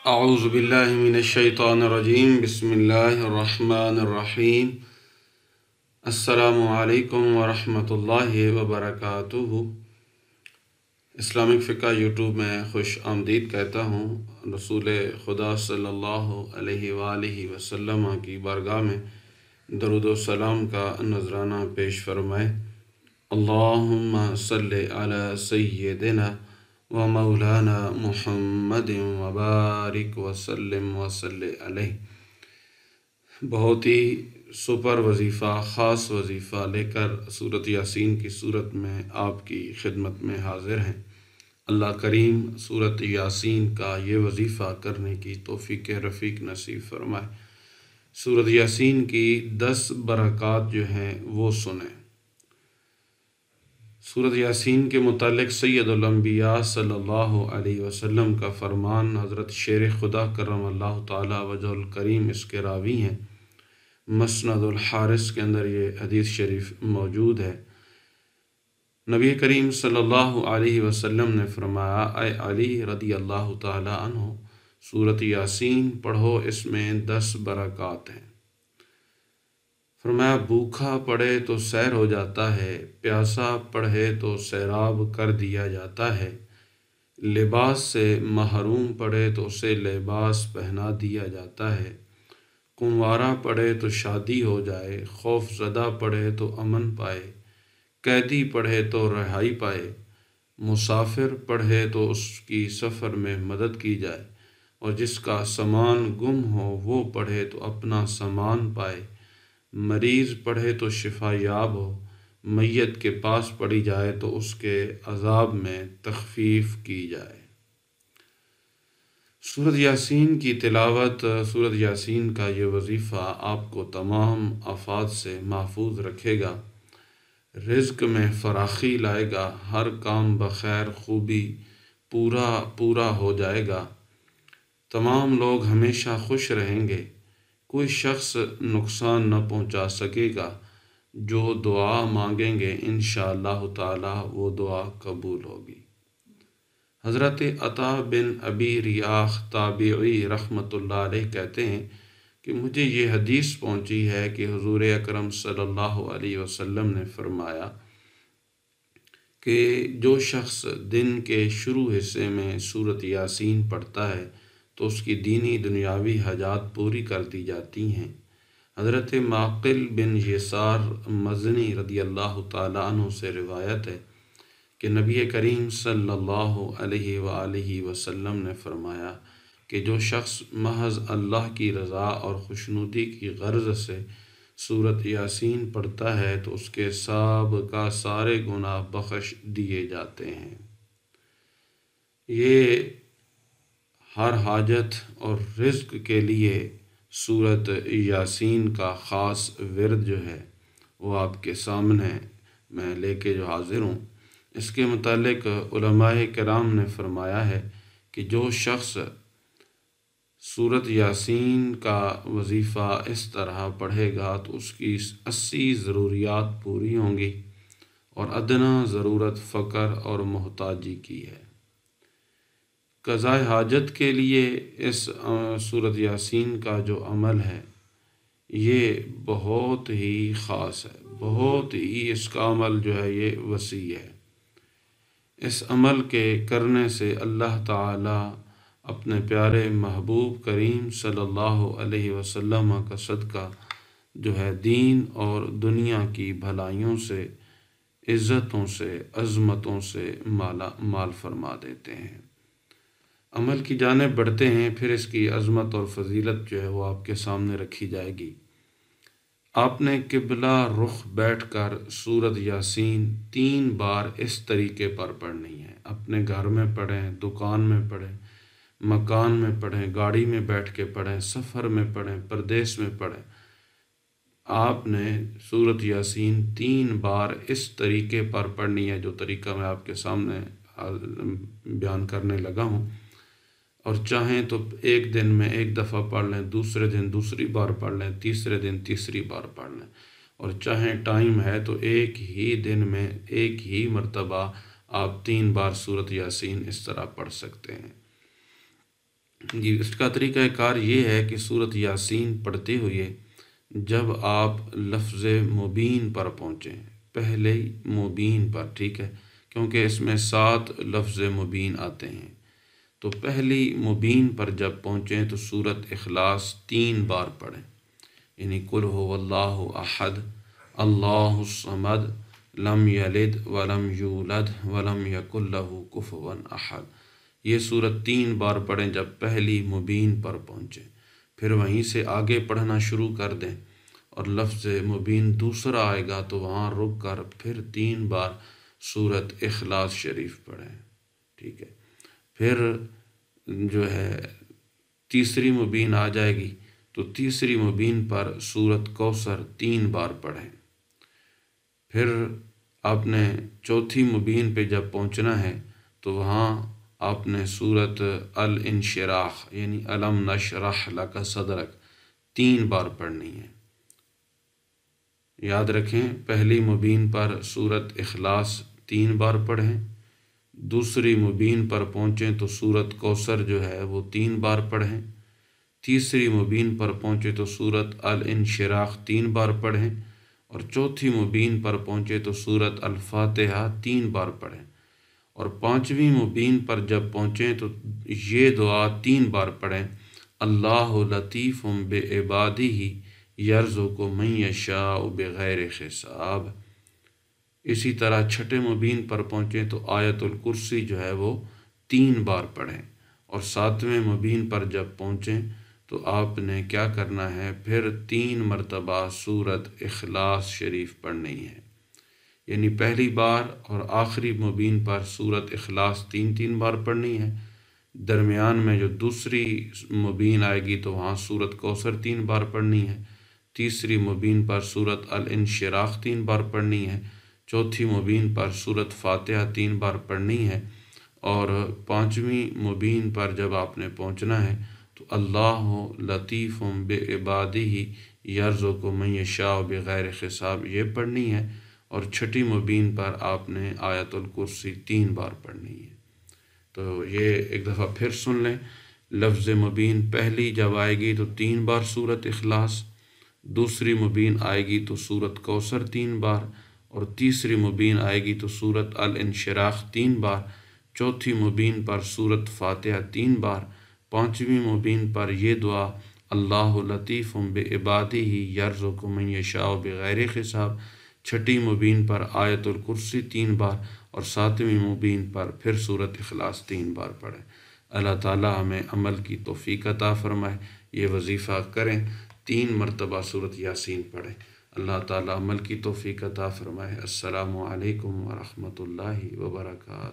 السلام عليكم ورحمة الله وبركاته Islamic फ़िका YouTube में खुश आमदीद कहता हूँ रसूल खुदा सल्लल्लाहु अलैहि वसल्लम की बारगाह में दरुद सलाम का नजराना पेश फरमाए अल्लाहुम्मा सल्ले अला ومولانا محمد वबारक वसलम वसल बहुत ही सुपर वजीफ़ा ख़ास वजीफ़ा लेकर सूरत यासीन की सूरत में आपकी खिदमत में हाजिर हैं अल्लाह करीम सूरत यासीन का ये वजीफ़ा करने की तोफ़ी रफ़ीक नसीब फरमाए सूरत यासीन की दस बरक़ात जो हैं वो सुने सूरत यासीन के मुतालिक सैदुलम्बिया सल्लल्लाहु अलैहि वसल्लम का फरमान हज़रत शेर खुदा करम अल्लाह तवजुल करीम इसके रावी हैं मसनदुलहारिस के अंदर ये हदीस शरीफ मौजूद है नबी करीम सल्लल्लाहु अलैहि वसल्लम ने फरमाया ए अली रदी अल्लाह तहो सूरत यासीन पढ़ो इसमें दस बरक़ात हैं फरमाया भूखा पड़े तो सैर हो जाता है प्यासा पड़े तो सैराब कर दिया जाता है लिबास से महरूम पड़े तो उसे लिबास पहना दिया जाता है कुंवारा पड़े तो शादी हो जाए खौफ ज़दा पड़े तो अमन पाए कैदी पढ़े तो रहाई पाए मुसाफिर पढ़े तो उसकी सफ़र में मदद की जाए और जिसका सामान गुम हो वो पढ़े तो अपना सामान पाए मरीज़ पढ़े तो शिफा याब हो मैत के पास पढ़ी जाए तो उसके अजाब में तखफीफ की जाए सूरत यासीन की तिलावत सूरत यासीन का ये वजीफ़ा आपको तमाम आफात से महफूज रखेगा रिज्क में फराखी लाएगा हर काम बखैर खूबी पूरा पूरा हो जाएगा तमाम लोग हमेशा खुश रहेंगे कोई शख्स नुकसान न पहुंचा सकेगा जो दुआ मांगेंगे इन ताला वो दुआ कबूल होगी हज़रत अता बिन अबी रियाख ताबी रहमत कहते हैं कि मुझे ये हदीस पहुंची है कि हजूर अक्रम सल्लल्लाहु अलैहि वसल्लम ने फरमाया कि जो शख्स दिन के शुरू हिस्से में सूरत यासीन पढ़ता है तो उसकी दीनी दुनियावी हजात पूरी कर दी जाती हैं हज़रत माकिल बिन यसार मजनी रदी अल्लाह तु से रिवायत है कि नबी करीम सल्ला वसम ने फरमाया कि जो शख्स महज अल्लाह की रज़ा और खुशनुदी की गर्ज से सूरत यासीन पढ़ता है तो उसके साब का सारे गुना बख्श दिए जाते हैं ये हर हाजत और रिज्क के लिए सूरत यासीन का ख़ास वर्द जो है वो आपके सामने मैं लेके जो हाज़िर हूँ इसके मतलब कराम ने फरमाया है कि जो शख्स सूरत यासीन का वजीफ़ा इस तरह पढ़ेगा तो उसकी अस्सी ज़रूरियात पूरी होंगी और अदना ज़रूरत फ़कर और मोहताजी की है कज़ा हाजत के लिए इस सूरत यासीन का जो अमल है ये बहुत ही ख़ास है बहुत ही इसका अमल जो है ये वसी है इस अमल के करने से अल्लाह ताला अपने प्यारे महबूब करीम सल्लल्लाहु अलैहि वसल्लम का सदका जो है दीन और दुनिया की भलाइयों से इज़्ज़तों से अज़मतों से माला माल फरमा देते हैं अमल की जानब बढ़ते हैं फिर इसकी अज़मत और फजीलत जो है वो आपके सामने रखी जाएगी आपने किबला रुख बैठ कर सूरत यासीन तीन बार इस तरीके पर पढ़नी है अपने घर में पढ़ें दुकान में पढ़ें मकान में पढ़ें गाड़ी में बैठ के पढ़ें सफ़र में पढ़ें परदेश में पढ़ें आपने सूरत यासीन तीन बार इस तरीके पर पढ़नी है जो तरीका मैं आपके सामने बयान करने लगा हूँ और चाहें तो एक दिन में एक दफ़ा पढ़ लें दूसरे दिन दूसरी बार पढ़ लें तीसरे दिन तीसरी बार पढ़ लें और चाहें टाइम है तो एक ही दिन में एक ही मरतबा आप तीन बार सूरत यासीन इस तरह पढ़ सकते हैं जी इसका तरीका कार ये है कि सूरत यासीन पढ़ते हुए जब आप लफ्ज़ मुबीन पर पहुँचें पहले मुबीन पर ठीक है क्योंकि इसमें सात लफ्ज़ मुबीन आते हैं तो पहली मुबीन पर जब पहुँचें तो सूरत अखलास तीन बार पढ़ें यानी कुल वल्लाह अहद अल्लाहमद लम यलिद वलम यूलद वलम यकुल्लहु कुफवन अहद ये सूरत तीन बार पढ़ें जब पहली मुबीन पर पहुँचें फिर वहीं से आगे पढ़ना शुरू कर दें और लफ्ज़ मुबीन दूसरा आएगा तो वहाँ रुक कर फिर तीन बार सूरत अखलास शरीफ पढ़ें ठीक है फिर जो है तीसरी मुबीन आ जाएगी तो तीसरी मुबीन पर सूरत कौसर तीन बार पढ़ें फिर आपने चौथी मुबीन पे जब पहुंचना है तो वहाँ आपने सूरत अल इनशराख यानी अलम नशराह का सदरक तीन बार पढ़नी है याद रखें पहली मुबीन पर सूरत अखलास तीन बार पढ़ें दूसरी मुबीन पर पहुँचें तो सूरत कौसर जो है वो तीन बार पढ़ें तीसरी मुबीन पर पहुँचे तो सूरत अल इनशराख तीन बार पढ़ें और चौथी मुबीन पर पहुँचे तो सूरत अल्फातहा तीन बार पढ़ें और पाँचवीं मुबीन पर जब पहुँचें तो ये दुआ तीन बार पढ़ें अल्लाह लतीफ़ बेबादी ही यर्जो को शाह बग़ैर खसाब इसी तरह छठे मुबीन पर पहुँचें तो आयतुल कुर्सी जो है वो तीन बार पढ़ें और सातवें मुबीन पर जब पहुँचें तो आपने क्या करना है फिर तीन मरतबा सूरत अखलास शरीफ पढ़नी है यानी पहली बार और आखिरी मुबीन पर सूरत अखलास तीन तीन बार पढ़नी है दरमियान में जो दूसरी मुबीन आएगी तो वहाँ सूरत कौसर तीन बार पढ़नी है तीसरी मुबीन पर सूरत अल इनशराख तीन बार पढ़नी है चौथी मुबीन पर सूरत फातिहा तीन बार पढ़नी है और पाँचवीं मुबीन पर जब आपने पहुँचना है तो अल्लाह लतीफ़ इबादी ही यारज़ों को मैं शाह बग़ैर खिसाब ये पढ़नी है और छठी मुबीन पर आपने आयतुल कुर्सी तीन बार पढ़नी है तो ये एक दफ़ा फिर सुन लें लफ्ज़ मुबीन पहली जब आएगी तो तीन बार सूरत अखलास दूसरी मुबीन आएगी तो सूरत कौसर तीन बार और तीसरी मुबीन आएगी तो सूरत अल इनशराख तीन बार चौथी मुबीन पर सूरत फातह तीन बार पाँचवीं मुबीन पर यह दुआ अल्लाह लतीफ़ इबादी ही यर्ज़ुकमयशाह बैर खिसाब छठी मुबीन पर आयतुल तीन बार और सातवीं मुबीन पर फिर सूरत अखलास तीन बार पढ़ें अल्लाह ताली हमें अमल की तोफ़ी अता फ़रमाए ये वजीफ़ा करें तीन मरतबा सूरत यासिन पढ़ें अल्लाह ताला अमल की तोफ़ी अता फ़रमाए अस्सलाम वालेकुम वरहमतुल्लाहि